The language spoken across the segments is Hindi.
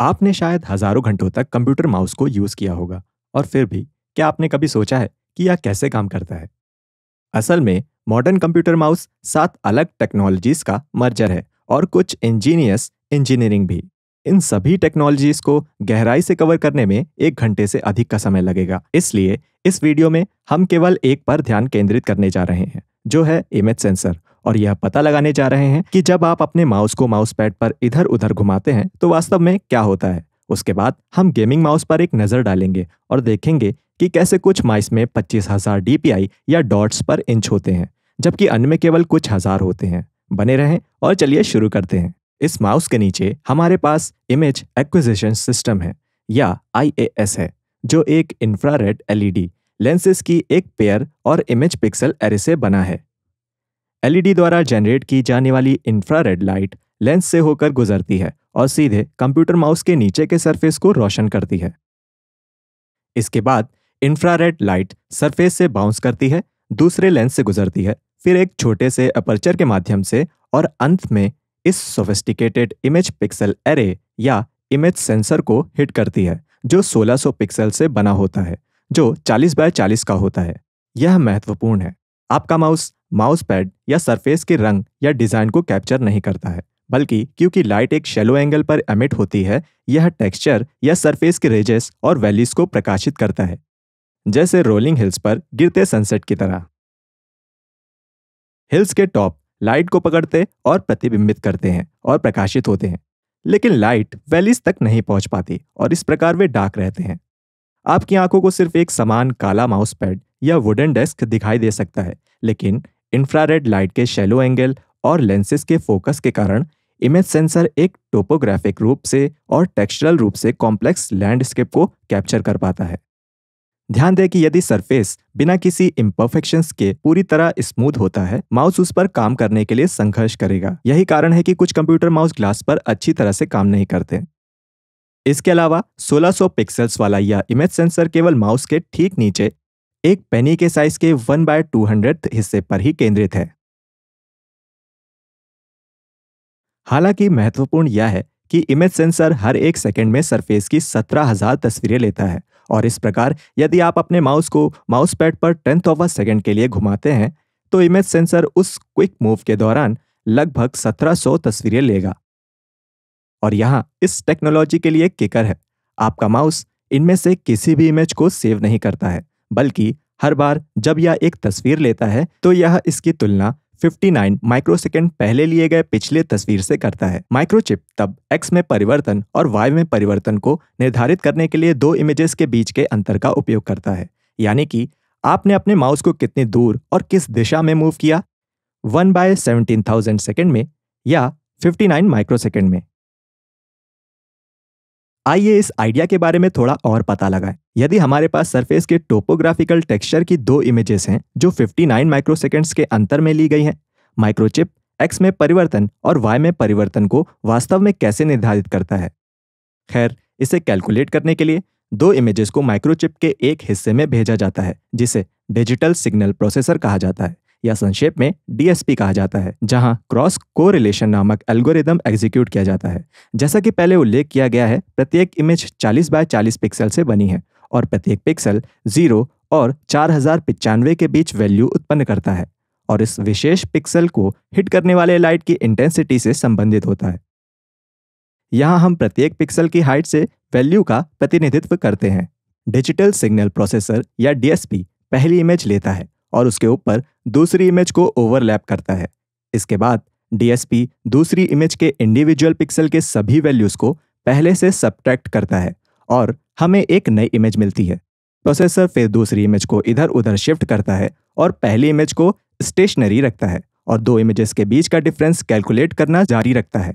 आपने शायद हजारों घंटों तक कंप्यूटर माउस को यूज किया होगा और फिर भी क्या आपने कभी सोचा है कि यह कैसे काम करता है असल में मॉडर्न कंप्यूटर माउस सात अलग टेक्नोलॉजीज का मर्जर है और कुछ इंजीनियस इंजीनियरिंग भी इन सभी टेक्नोलॉजीज को गहराई से कवर करने में एक घंटे से अधिक का समय लगेगा इसलिए इस वीडियो में हम केवल एक पर ध्यान केंद्रित करने जा रहे हैं जो है इमेज सेंसर और यह पता लगाने जा रहे हैं कि जब आप अपने माउस को माउस पैड पर इधर उधर घुमाते हैं तो वास्तव में क्या होता है उसके बाद हम गेमिंग माउस पर एक नज़र डालेंगे और देखेंगे कि कैसे कुछ माइस में पच्चीस हजार डीपीआई या डॉट्स पर इंच होते हैं जबकि अन्य में केवल कुछ हजार होते हैं बने रहें और चलिए शुरू करते हैं इस माउस के नीचे हमारे पास इमेज एक्विजिशन सिस्टम है या आई है जो एक इंफ्रारेड एलईडी लेंसेज की एक पेयर और इमेज पिक्सल एरे से बना है एलईडी द्वारा जनरेट की जाने वाली इंफ्रारेड लाइट लेंस से होकर गुजरती है और सीधे कंप्यूटर माउस के नीचे के सरफेस को रोशन करती है इसके बाद इंफ्रारेड लाइट सरफेस से बाउंस करती है दूसरे लेंस से गुजरती है फिर एक छोटे से अपर्चर के माध्यम से और अंत में इस सोफिस्टिकेटेड इमेज पिक्सल एरे या इमेज सेंसर को हिट करती है जो 1600 पिक्सल से बना होता है जो 40 बाय 40 का होता है यह महत्वपूर्ण है आपका माउस माउस पैड या सरफेस के रंग या डिज़ाइन को कैप्चर नहीं करता है बल्कि क्योंकि लाइट एक शेलो एंगल पर एमिट होती है यह टेक्सचर या सरफेस के रेजेस और वैलीज को प्रकाशित करता है जैसे रोलिंग हिल्स पर गिरते सनसेट की तरह हिल्स के टॉप लाइट को पकड़ते और प्रतिबिंबित करते हैं और प्रकाशित होते हैं लेकिन लाइट वैलीज तक नहीं पहुंच पाती और इस प्रकार वे डार्क रहते हैं आपकी आंखों को सिर्फ एक समान काला माउस पैड या वुडन डेस्क दिखाई दे सकता है लेकिन इंफ्रारेड लाइट के शेलो एंगल और लेंसेज के फोकस के कारण इमेज सेंसर एक टोपोग्राफिक रूप से और टेक्सचरल रूप से कॉम्प्लेक्स लैंडस्केप को कैप्चर कर पाता है ध्यान दें कि यदि सरफेस बिना किसी इम्परफेक्शन के पूरी तरह स्मूथ होता है माउस उस पर काम करने के लिए संघर्ष करेगा यही कारण है कि कुछ कंप्यूटर माउस ग्लास पर अच्छी तरह से काम नहीं करते इसके अलावा 1600 पिक्सल्स वाला यह इमेज सेंसर केवल माउस के ठीक नीचे एक पेनी के साइज के वन बाय टू हंड्रेड हिस्से पर ही केंद्रित है हालांकि महत्वपूर्ण यह है कि इमेज सेंसर हर एक सेकंड में सरफेस की सत्रह हजार तस्वीरें लेता है और इस प्रकार यदि आप अपने माउस को माउस पैड पर टेंथ ऑफ अ सेकेंड के लिए घुमाते हैं तो इमेज सेंसर उस क्विक मूव के दौरान लगभग 1700 तस्वीरें लेगा और यहां इस टेक्नोलॉजी के लिए किकर है आपका माउस इनमें से किसी भी इमेज को सेव नहीं करता है बल्कि हर बार जब यह एक तस्वीर लेता है तो यह इसकी तुलना 59 माइक्रोसेकेंड पहले लिए गए पिछले तस्वीर से करता है माइक्रोचिप तब एक्स में परिवर्तन और वाई में परिवर्तन को निर्धारित करने के लिए दो इमेजेस के बीच के अंतर का उपयोग करता है यानी कि आपने अपने माउस को कितनी दूर और किस दिशा में मूव किया one by seventeen thousand second में या नाइन माइक्रोसेकेंड में आइए इस आइडिया के बारे में थोड़ा और पता लगाएं। यदि हमारे पास सरफेस के टोपोग्राफिकल टेक्सचर की दो इमेजेस हैं जो 59 माइक्रोसेकेंड्स के अंतर में ली गई हैं माइक्रोचिप एक्स में परिवर्तन और वाई में परिवर्तन को वास्तव में कैसे निर्धारित करता है खैर इसे कैलकुलेट करने के लिए दो इमेजेस को माइक्रोचिप के एक हिस्से में भेजा जाता है जिसे डिजिटल सिग्नल प्रोसेसर कहा जाता है या संक्षेप में डीएसपी कहा जाता है जहां क्रॉस कोरिलेशन नामक एल्गोरिदम एग्जीक्यूट किया जाता है जैसा कि पहले उल्लेख किया गया है प्रत्येक इमेज 40 बाय 40 पिक्सल से बनी है और प्रत्येक पिक्सल जीरो और चार के बीच वैल्यू उत्पन्न करता है और इस विशेष पिक्सल को हिट करने वाले लाइट की इंटेंसिटी से संबंधित होता है यहाँ हम प्रत्येक पिक्सल की हाइट से वैल्यू का प्रतिनिधित्व करते हैं डिजिटल सिग्नल प्रोसेसर या डीएसपी पहली इमेज लेता है और उसके ऊपर दूसरी इमेज को ओवरलैप करता है इसके बाद डीएसपी दूसरी इमेज के इंडिविजुअल पिक्सल के सभी वैल्यूज़ को पहले से सब्ट्रैक्ट करता है और हमें एक नई इमेज मिलती है प्रोसेसर फिर दूसरी इमेज को इधर उधर शिफ्ट करता है और पहली इमेज को स्टेशनरी रखता है और दो इमेजेस के बीच का डिफरेंस कैलकुलेट करना जारी रखता है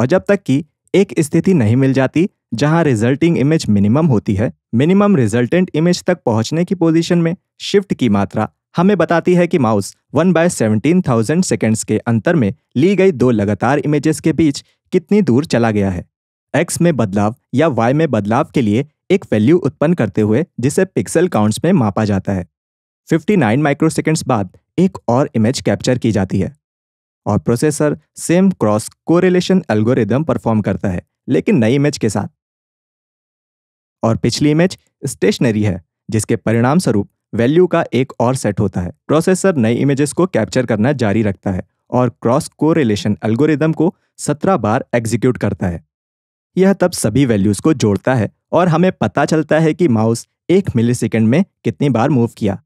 और जब तक कि एक स्थिति नहीं मिल जाती जहां रिजल्टिंग इमेज मिनिमम होती है मिनिमम रिजल्टेंट इमेज तक पहुंचने की पोजीशन में शिफ्ट की मात्रा हमें बताती है कि mouse one by seventeen thousand seconds के अंतर में ली गई दो लगातार इमेजेस के बीच कितनी दूर चला गया है एक्स में बदलाव या वाई में बदलाव के लिए एक वैल्यू उत्पन्न करते हुए जिसे पिक्सल काउंट्स में मापा जाता है 59 माइक्रोसेकेंड्स बाद एक और इमेज कैप्चर की जाती है और processor same cross correlation algorithm perform करता है लेकिन नई इमेज के साथ और पिछली इमेज स्टेशनरी है जिसके परिणाम स्वरूप वैल्यू का एक और सेट होता है प्रोसेसर नई इमेजेस को कैप्चर करना जारी रखता है और क्रॉस को रिलेशन एल्गोरिदम को सत्रह बार एग्जीक्यूट करता है यह तब सभी वैल्यूज को जोड़ता है और हमें पता चलता है कि माउस एक मिलीसेकेंड में कितनी बार मूव किया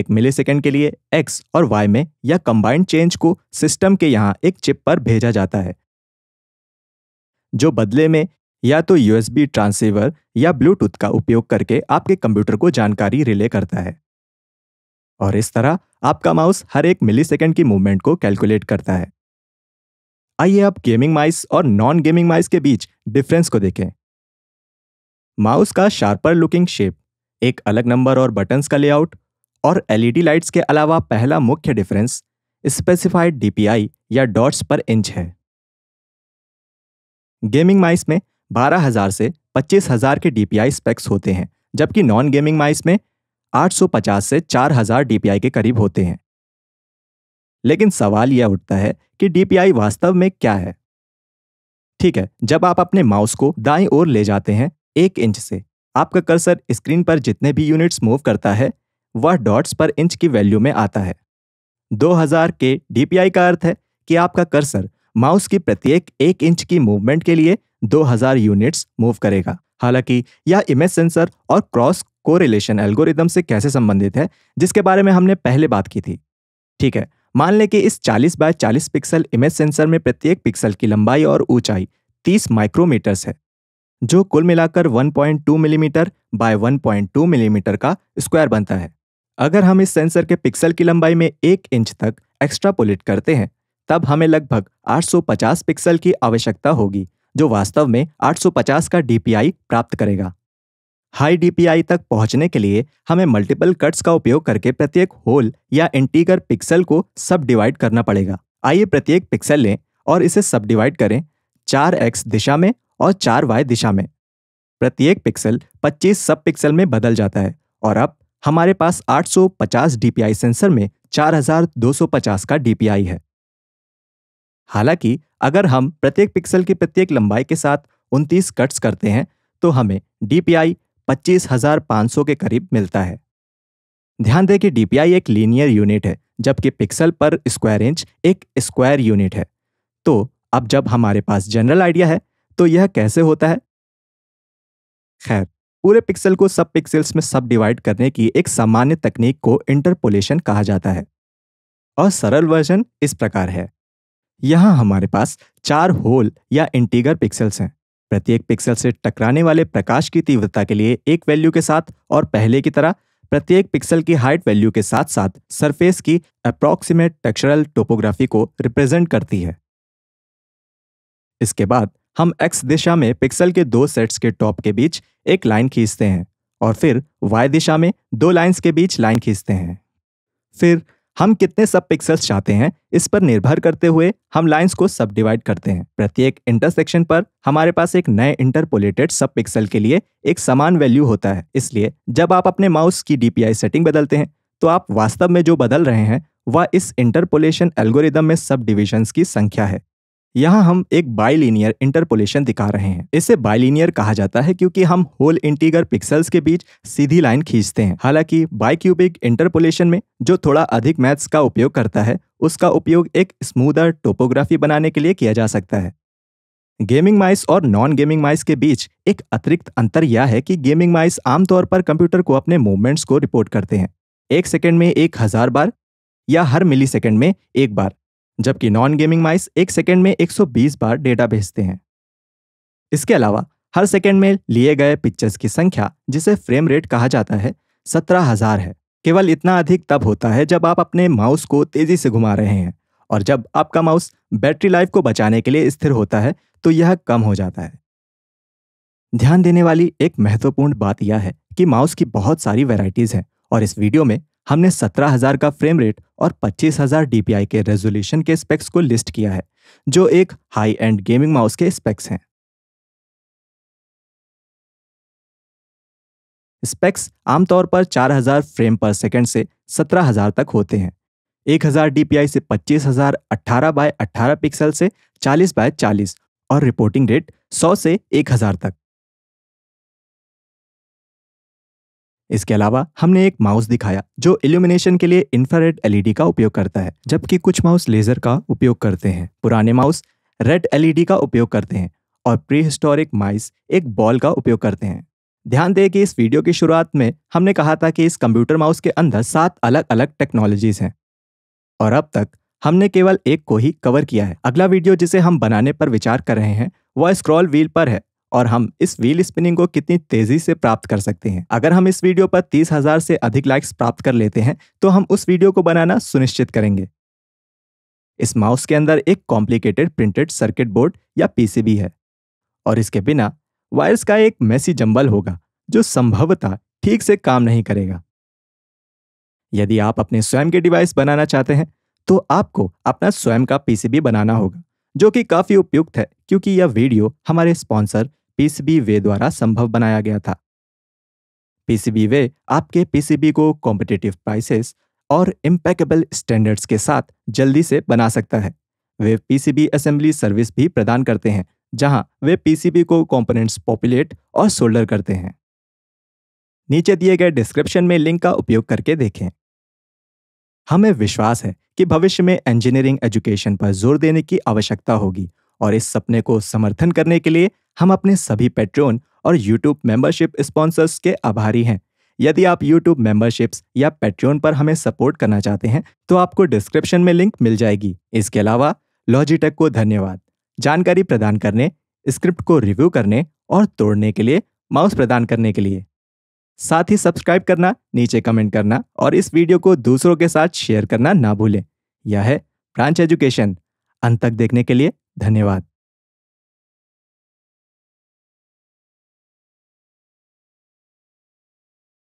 एक सेकेंड के लिए एक्स और वाई में यह कंबाइंड चेंज को सिस्टम के यहाँ एक चिप पर भेजा जाता है जो बदले में या तो यूएसबी ट्रांसीवर या ब्लूटूथ का उपयोग करके आपके कंप्यूटर को जानकारी रिले करता है और इस तरह आपका माउस हर एक मिलीसेकंड की मूवमेंट को कैलकुलेट करता है आइए आप गेमिंग माइस और नॉन गेमिंग माइस के बीच डिफरेंस को देखें माउस का शार्पर लुकिंग शेप एक अलग नंबर और बटन्स का लेआउट और एलईडी लाइट्स e के अलावा पहला मुख्य डिफरेंस स्पेसिफाइड डीपीआई या डॉट्स पर इंच है गेमिंग माइस में बारह हज़ार से पच्चीस हज़ार के डीपीआई स्पेक्स होते हैं जबकि नॉन गेमिंग माइस में 850 से 4000 डीपीआई के करीब होते हैं लेकिन सवाल यह उठता है कि डीपीआई वास्तव में क्या है ठीक है जब आप अपने माउस को दाई ओर ले जाते हैं एक इंच से आपका कर्सर स्क्रीन पर जितने भी यूनिट्स मूव करता है वह डॉट्स पर इंच की वैल्यू में आता है 2000 के डीपीआई का अर्थ है कि आपका कर्सर माउस की प्रत्येक एक इंच की मूवमेंट के लिए 2000 यूनिट्स मूव करेगा हालांकि यह इमेज सेंसर और क्रॉस कोरिलेशन एल्गोरिदम से कैसे संबंधित है जिसके बारे में हमने पहले बात की थी ठीक है मान लें कि इस 40 बाय 40 पिक्सल इमेज सेंसर में प्रत्येक पिक्सल की लंबाई और ऊंचाई 30 माइक्रोमीटर्स है जो कुल मिलाकर 1.2 मिलीमीटर बाय 1.2 मिलीमीटर का स्क्वायर बनता है अगर हम इस सेंसर के पिक्सल की लंबाई में एक इंच तक एक्स्ट्रापोलेट करते हैं तब हमें लगभग 850 पिक्सल की आवश्यकता होगी जो वास्तव में 850 का डीपीआई प्राप्त करेगा हाई DPI तक पहुंचने के लिए हमें मल्टीपल कट्स का उपयोग करके प्रत्येक होल या इंटीगर पिक्सल को सब डिवाइड करना पड़ेगा आइए प्रत्येक पिक्सल लें और इसे सब डिवाइड करें चार एक्स दिशा में और चार वाई दिशा में प्रत्येक पिक्सल 25 सब पिक्सल में बदल जाता है और अब हमारे पास 850 डीपीआई सेंसर में 4250 का डीपीआई है हालांकि अगर हम प्रत्येक पिक्सल की प्रत्येक लंबाई के साथ उनतीस कट्स करते हैं तो हमें डी पी के करीब मिलता है ध्यान दें कि डी एक लीनियर यूनिट है जबकि पिक्सल पर स्क्वायर इंच एक स्क्वायर यूनिट है तो अब जब हमारे पास जनरल आइडिया है तो यह कैसे होता है खैर पूरे पिक्सल को सब पिक्सल्स में सब डिवाइड करने की एक सामान्य तकनीक को इंटरपोलेशन कहा जाता है और सरल वर्जन इस प्रकार है यहाँ हमारे पास चार होल या इंटीगर पिक्सल्स हैं प्रत्येक पिक्सल से टकराने वाले प्रकाश की तीव्रता के लिए एक वैल्यू के साथ और पहले की तरह प्रत्येक पिक्सल की हाइट वैल्यू के साथ साथ सरफेस की अप्रॉक्सीमेट टेक्चरल टोपोग्राफी को रिप्रेजेंट करती है इसके बाद हम एक्स दिशा में पिक्सल के दो सेट्स के टॉप के बीच एक लाइन खींचते हैं और फिर वाई दिशा में दो लाइंस के बीच लाइन खींचते हैं फिर हम कितने सब पिक्सल्स चाहते हैं इस पर निर्भर करते हुए हम लाइंस को सब डिवाइड करते हैं प्रत्येक इंटरसेक्शन पर हमारे पास एक नए इंटरपोलेटेड सब पिक्सल के लिए एक समान वैल्यू होता है इसलिए जब आप अपने माउस की डीपीआई सेटिंग बदलते हैं तो आप वास्तव में जो बदल रहे हैं वह इस इंटरपोलेशन एल्गोरिदम में सब डिविजन्स की संख्या है यहाँ हम एक बाइलिनियर इंटरपोलेशन दिखा रहे हैं इसे बाइलिनियर कहा जाता है क्योंकि हम होल इंटीगर पिक्सल्स के बीच सीधी लाइन खींचते हैं हालांकि बाइक्यूबिक इंटरपोलेशन में जो थोड़ा अधिक मैथ्स का उपयोग करता है उसका उपयोग एक स्मूदर टोपोग्राफी बनाने के लिए किया जा सकता है गेमिंग माइस और नॉन गेमिंग माइस के बीच एक अतिरिक्त अंतर यह है कि गेमिंग माइस आमतौर पर कंप्यूटर को अपने मूवमेंट्स को रिपोर्ट करते हैं एक सेकेंड में एक हजार बार या हर सेकेंड में एक बार जबकि नॉन गेमिंग माइस एक सेकेंड में 120 बार डेटा भेजते हैं इसके अलावा हर सेकेंड में लिए गए पिक्चर्स की संख्या जिसे फ्रेम रेट कहा जाता है सत्रह हजार है केवल इतना अधिक तब होता है जब आप अपने माउस को तेजी से घुमा रहे हैं और जब आपका माउस बैटरी लाइफ को बचाने के लिए स्थिर होता है तो यह कम हो जाता है ध्यान देने वाली एक महत्वपूर्ण बात यह है कि माउस की बहुत सारी वेराइटीज़ हैं और इस वीडियो में हमने 17,000 का फ्रेम रेट और 25,000 DPI के रेजोल्यूशन के स्पेक्स को लिस्ट किया है जो एक हाई एंड गेमिंग माउस के स्पेक्स हैं स्पेक्स आमतौर पर 4000 फ्रेम पर सेकंड से 17000 तक होते हैं 1000 DPI से 25000 18 बाय 18 पिक्सल से 40 बाय 40 और रिपोर्टिंग रेट 100 से 1000 तक इसके अलावा हमने एक माउस दिखाया जो इल्यूमिनेशन के लिए इंफ्रारेड एलईडी का उपयोग करता है जबकि कुछ माउस लेजर का उपयोग करते हैं पुराने माउस रेड एलईडी का उपयोग करते हैं और प्री हिस्टोरिक माइस एक बॉल का उपयोग करते हैं ध्यान दें कि इस वीडियो की शुरुआत में हमने कहा था कि इस कंप्यूटर माउस के अंदर सात अलग अलग टेक्नोलॉजीज हैं और अब तक हमने केवल एक को ही कवर किया है अगला वीडियो जिसे हम बनाने पर विचार कर रहे हैं वह स्क्रॉल व्हील पर है और हम इस व्हील स्पिनिंग को कितनी तेजी से प्राप्त कर सकते हैं अगर हम इस वीडियो पर तीस हजार से अधिक लाइक्स प्राप्त कर लेते हैं तो हम उस वीडियो को बनाना सुनिश्चित करेंगे इस माउस के अंदर एक कॉम्प्लिकेटेड प्रिंटेड सर्किट बोर्ड या पीसीबी है और इसके बिना वायर्स का एक मैसी जंबल होगा जो संभवतः ठीक से काम नहीं करेगा यदि आप अपने स्वयं के डिवाइस बनाना चाहते हैं तो आपको अपना स्वयं का पीसीबी बनाना होगा जो कि काफी उपयुक्त है क्योंकि यह वीडियो हमारे स्पॉन्सर पीसीबी वे द्वारा संभव बनाया गया था पीसीबी वे आपके पीसीबी को कॉम्पिटिटिव प्राइसेस और इम्पैकेबल स्टैंडर्ड्स के साथ जल्दी से बना सकता है वे पीसीबी असेंबली सर्विस भी प्रदान करते हैं जहां वे पीसीबी को कंपोनेंट्स पॉपुलेट और सोल्डर करते हैं नीचे दिए गए डिस्क्रिप्शन में लिंक का उपयोग करके देखें हमें विश्वास है कि भविष्य में इंजीनियरिंग एजुकेशन पर जोर देने की आवश्यकता होगी और इस सपने को समर्थन करने के लिए हम अपने सभी पेट्रोन और यूट्यूब मेंबरशिप स्पॉन्सर्स के आभारी हैं यदि आप यूट्यूब मेंबरशिप्स या पेट्रोन पर हमें सपोर्ट करना चाहते हैं तो आपको डिस्क्रिप्शन में लिंक मिल जाएगी इसके अलावा लॉजिटेक को धन्यवाद जानकारी प्रदान करने स्क्रिप्ट को रिव्यू करने और तोड़ने के लिए माउस प्रदान करने के लिए साथ ही सब्सक्राइब करना नीचे कमेंट करना और इस वीडियो को दूसरों के साथ शेयर करना ना भूलें यह है ब्रांच एजुकेशन अंत तक देखने के लिए धन्यवाद